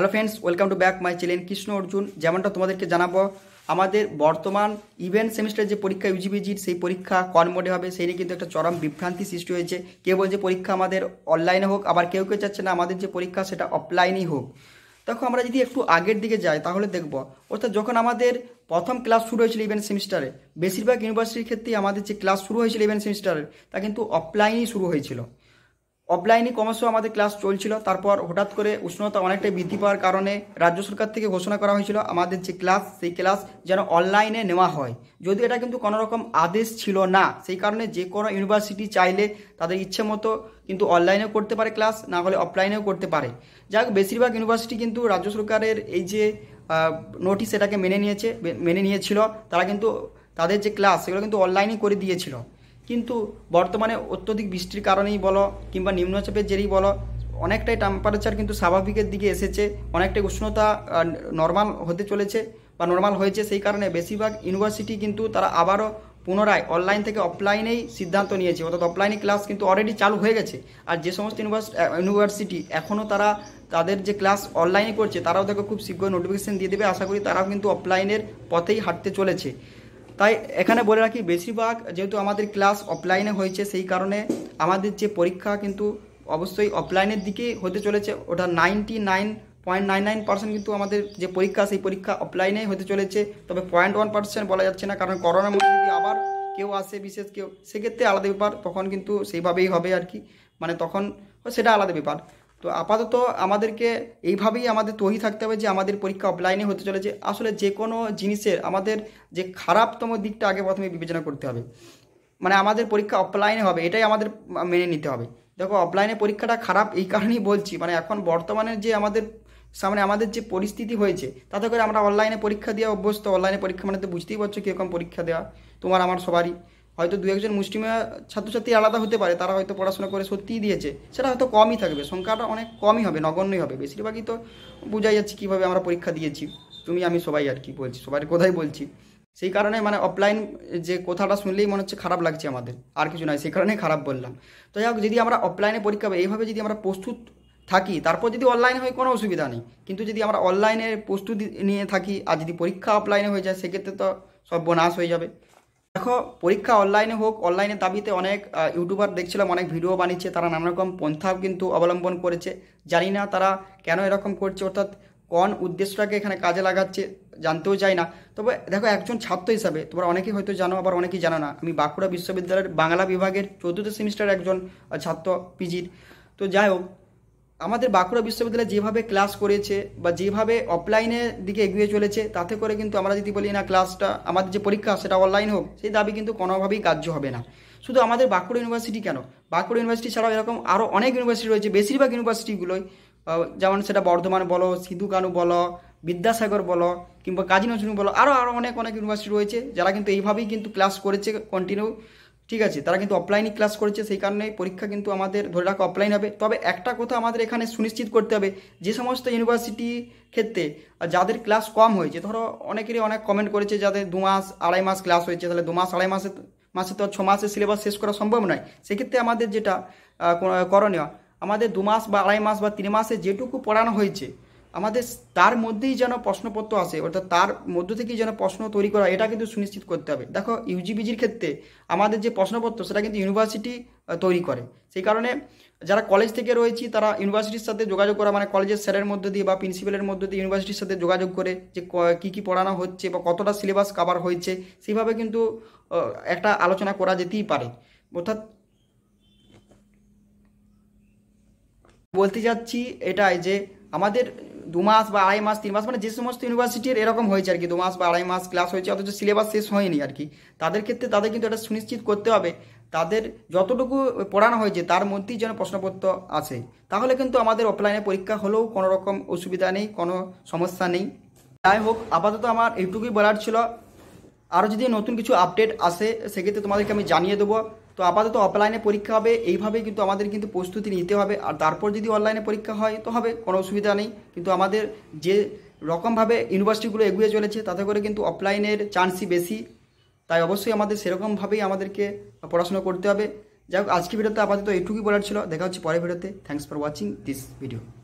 hello friends welcome to back my channel Krishna Arjun যেমনটা তোমাদেরকে জানাবো আমাদের বর্তমান ইভেন্ট সেমিস্টারের যে পরীক্ষা ইউজিবিজির সেই পরীক্ষা কোন হবে সেই নিয়ে কিন্তু একটা চরম বিভ্রান্তি সৃষ্টি হয়েছে কেউ বলছে পরীক্ষা আমাদের অনলাইনে হোক আবার কেউ কেউ চাচ্ছে না আমাদের যে পরীক্ষা সেটা অফলাইনেই হোক তখন আমরা যদি একটু আগের দিকে যাই তাহলে দেখব অর্থাৎ যখন আমাদের প্রথম ক্লাস শুরু হয়েছিল ইভেন্ট সেমিস্টারে বেশিরভাগ ইউনিভার্সিটির ক্ষেত্রেই আমাদের যে ক্লাস শুরু হয়েছিল ইভেন্ট সেমিস্টারের তা কিন্তু অফলাইনেই শুরু হয়েছিল অফলাইনে ক্রমশ আমাদের ক্লাস চলছিল তারপর হঠাৎ করে উষ্ণতা অনেকটাই বৃদ্ধি পাওয়ার কারণে রাজ্য সরকার থেকে ঘোষণা করা হয়েছিল আমাদের যে ক্লাস সেই ক্লাস যেন অনলাইনে নেওয়া হয় যদি এটা কিন্তু কোনো রকম আদেশ ছিল না সেই কারণে যে কোনো ইউনিভার্সিটি চাইলে তাদের ইচ্ছে মতো কিন্তু অনলাইনেও করতে পারে ক্লাস না হলে অফলাইনেও করতে পারে যাক বেশিরভাগ ইউনিভার্সিটি কিন্তু রাজ্য সরকারের এই যে নোটিশ এটাকে মেনে নিয়েছে মেনে নিয়েছিল তারা কিন্তু তাদের যে ক্লাস সেগুলো কিন্তু অনলাইনে করে দিয়েছিল কিন্তু বর্তমানে অত্যধিক বৃষ্টির কারণেই বলো কিংবা নিম্নচাপের জেরেই বলো অনেকটাই টেম্পারেচার কিন্তু স্বাভাবিকের দিকে এসেছে অনেকটাই উষ্ণতা নর্মাল হতে চলেছে বা নর্মাল হয়েছে সেই কারণে বেশিরভাগ ইউনিভার্সিটি কিন্তু তারা আবারও পুনরায় অনলাইন থেকে অফলাইনেই সিদ্ধান্ত নিয়েছে অর্থাৎ অফলাইনে ক্লাস কিন্তু অলরেডি চালু হয়ে গেছে আর যে সমস্ত ইউনিভার্সিটি এখনও তারা তাদের যে ক্লাস অনলাইনে করছে তারাও তাকে খুব শীঘ্র নোটিফিকেশান দিয়ে দেবে আশা করি তারাও কিন্তু অফলাইনের পথেই হাঁটতে চলেছে তাই এখানে বলে রাখি বেশিরভাগ যেহেতু আমাদের ক্লাস অফলাইনে হয়েছে সেই কারণে আমাদের যে পরীক্ষা কিন্তু অবশ্যই অফলাইনের দিকে হতে চলেছে ওটা ninety nine point nine nine percent কিন্তু আমাদের যে পরীক্ষা সেই পরীক্ষা অফলাইনে হতে চলেছে তবে পয়েন্ট ওয়ান পার্সেন্ট বলা যাচ্ছে না কারণ করোনার মধ্যে যদি আবার কেউ আসে বিশেষ কেউ সেক্ষেত্রে আলাদা ব্যাপার তখন কিন্তু সেইভাবেই হবে আর কি মানে তখন সেটা আলাদা ব্যাপার তো আপাতত আমাদেরকে এইভাবেই আমাদের তৈরি থাকতে হবে যে আমাদের পরীক্ষা অফলাইনে হতে চলেছে আসলে যে কোনো জিনিসের আমাদের যে খারাপতম দিকটা আগে প্রথমে বিবেচনা করতে হবে মানে আমাদের পরীক্ষা অফলাইনে হবে এটাই আমাদের মেনে নিতে হবে দেখো অফলাইনে পরীক্ষাটা খারাপ এই কারণেই বলছি মানে এখন বর্তমানে যে আমাদের সামনে আমাদের যে পরিস্থিতি হয়েছে তাতে করে আমরা অনলাইনে পরীক্ষা দেওয়া অভ্যস্ত অনলাইনে পরীক্ষা মানে তো বুঝতেই পারছো কীরকম পরীক্ষা দেওয়া তোমার আমার সবারই হয়তো দু একজন মুষ্টিমেয় ছাত্রছাত্রী আলাদা হতে পারে তারা হয়তো পড়াশোনা করে সত্যিই দিয়েছে সেটা হয়তো কমই থাকবে সংখ্যাটা অনেক কমই হবে নগণ্যই হবে বেশিরভাগই তো বোঝাই যাচ্ছে কীভাবে আমরা পরীক্ষা দিয়েছি তুমি আমি সবাই আর কি বলছি সবাই কোথায় বলছি সেই কারণে মানে অফলাইন যে কথাটা শুনলেই মনে হচ্ছে খারাপ লাগছে আমাদের আর কিছু নয় সেই কারণে খারাপ বললাম তো যাই হোক যদি আমরা অফলাইনে পরীক্ষা এইভাবে যদি আমরা প্রস্তুত থাকি তারপর যদি অনলাইনে হয় কোনো অসুবিধা নেই কিন্তু যদি আমরা অনলাইনে প্রস্তুতি নিয়ে থাকি আর যদি পরীক্ষা অফলাইনে হয়ে যায় সেক্ষেত্রে তো সব বনাশ হয়ে যাবে দেখো পরীক্ষা অনলাইনে হোক অনলাইনের দাবিতে অনেক ইউটিউবার দেখছিলাম অনেক ভিডিও বানিয়েছে তারা নানা রকম পন্থাও কিন্তু অবলম্বন করেছে জানি না তারা কেন এরকম করছে অর্থাৎ কোন উদ্দেশ্যটাকে এখানে কাজে লাগাচ্ছে জানতেও চাই না তবে দেখো একজন ছাত্র হিসাবে তোমরা অনেকেই হয়তো জানো আবার অনেকেই জানো না আমি বাঁকুড়া বিশ্ববিদ্যালয়ের বাংলা বিভাগের চতুর্থ সেমিস্টার একজন ছাত্র পিজির তো যাই হোক আমাদের বাঁকুড়া বিশ্ববিদ্যালয় যেভাবে ক্লাস করেছে বা যেভাবে অফলাইনের দিকে এগিয়ে চলেছে তাতে করে কিন্তু আমরা যদি বলি না ক্লাসটা আমাদের যে পরীক্ষা সেটা অনলাইন হোক সেই দাবি কিন্তু কোনোভাবেই কার্য হবে না শুধু আমাদের বাঁকুড়া ইউনিভার্সিটি কেন বাঁকুড়া ইউনিভার্সিটি ছাড়াও এরকম আরও অনেক ইউনিভার্সিটি রয়েছে বেশিরভাগ ইউনিভার্সিটিগুলোই যেমন সেটা বর্ধমান বলো সিধু কানু বলো বিদ্যাসাগর বলো কিংবা কাজী নজরুল বলো আরও আরও অনেক অনেক ইউনিভার্সিটি রয়েছে যারা কিন্তু এইভাবেই কিন্তু ক্লাস করেছে কন্টিনিউ ঠিক আছে তারা কিন্তু অফলাইনই ক্লাস করেছে সেই কারণে পরীক্ষা কিন্তু আমাদের ধরে রাখা অফলাইন হবে তবে একটা কথা আমাদের এখানে সুনিশ্চিত করতে হবে যে সমস্ত ইউনিভার্সিটি ক্ষেত্রে যাদের ক্লাস কম হয়েছে ধরো অনেকেরই অনেক কমেন্ট করেছে যাদের দু মাস আড়াই মাস ক্লাস হয়েছে তাহলে দু মাস আড়াই মাসে মাসে তো ছ মাসের সিলেবাস শেষ করা সম্ভব নয় সেক্ষেত্রে আমাদের যেটা করণীয় আমাদের দু মাস বা আড়াই মাস বা তিন মাসে যেটুকু পড়ানো হয়েছে আমাদের তার মধ্যেই যেন প্রশ্নপত্র আসে অর্থাৎ তার মধ্য থেকেই যেন প্রশ্ন তৈরি করা এটা কিন্তু সুনিশ্চিত করতে হবে দেখো ইউজিবিজির ক্ষেত্রে আমাদের যে প্রশ্নপত্র সেটা কিন্তু ইউনিভার্সিটি তৈরি করে সেই কারণে যারা কলেজ থেকে রয়েছি তারা ইউনিভার্সিটির সাথে যোগাযোগ করা মানে কলেজের স্যারের মধ্যে দিয়ে বা প্রিন্সিপালের মধ্যে দিয়ে ইউনিভার্সিটির সাথে যোগাযোগ করে যে কী কী পড়ানো হচ্ছে বা কতটা সিলেবাস কাভার হয়েছে সেইভাবে কিন্তু একটা আলোচনা করা যেতেই পারে অর্থাৎ বলতে যাচ্ছি এটাই যে আমাদের দু মাস বা আড়াই মাস তিন মাস মানে যে সমস্ত ইউনিভার্সিটির এরকম হয়েছে আর কি দু মাস বা আড়াই মাস ক্লাস হয়েছে অথচ সিলেবাস শেষ হয়নি আর কি তাদের ক্ষেত্রে তাদের কিন্তু এটা সুনিশ্চিত করতে হবে তাদের যতটুকু পড়ানো হয়েছে তার মধ্যেই যেন প্রশ্নপত্র আছে তাহলে কিন্তু আমাদের অফলাইনে পরীক্ষা হলেও কোনো রকম অসুবিধা নেই কোনো সমস্যা নেই যাই হোক আপাতত আমার এইটুকুই বলার ছিল আরও যদি নতুন কিছু আপডেট আসে সেক্ষেত্রে তোমাদেরকে আমি জানিয়ে দেবো তো আপাতত অফলাইনে পরীক্ষা হবে এইভাবেই কিন্তু আমাদের কিন্তু প্রস্তুতি নিতে হবে আর তারপর যদি অনলাইনে পরীক্ষা হয় তো হবে কোনো অসুবিধা নেই কিন্তু আমাদের যে রকমভাবে ইউনিভার্সিটিগুলো এগিয়ে চলেছে তাতে করে কিন্তু অফলাইনের চান্সই বেশি তাই অবশ্যই আমাদের সেরকমভাবেই আমাদেরকে পড়াশোনা করতে হবে যাই হোক আজকে ভিডিওতে আপাতত এইটুকুই বলার ছিল দেখা হচ্ছে পরের ভিডিওতে thanks for watching this video